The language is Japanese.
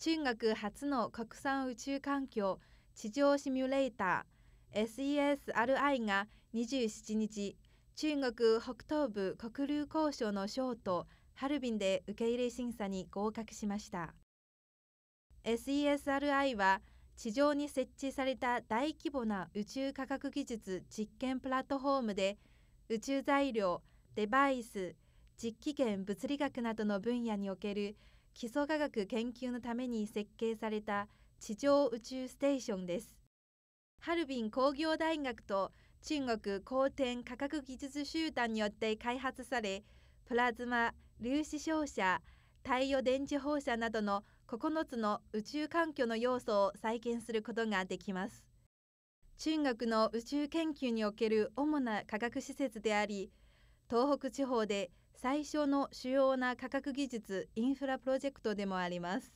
中学初の国産宇宙環境地上シミュレーター SESRI が27日中国北東部黒竜交渉の省都ハルビンで受け入れ審査に合格しました SESRI は地上に設置された大規模な宇宙科学技術実験プラットフォームで宇宙材料デバイス実機圏物理学などの分野における基礎科学研究のために設計された地上宇宙ステーションです。ハルビン工業大学と中国高天科学技術集団によって開発され、プラズマ、粒子照射、太陽電池放射などの9つの宇宙環境の要素を再現することができます。中国の宇宙研究における主な科学施設であり、東北地方で最初の主要な科学技術インフラプロジェクトでもあります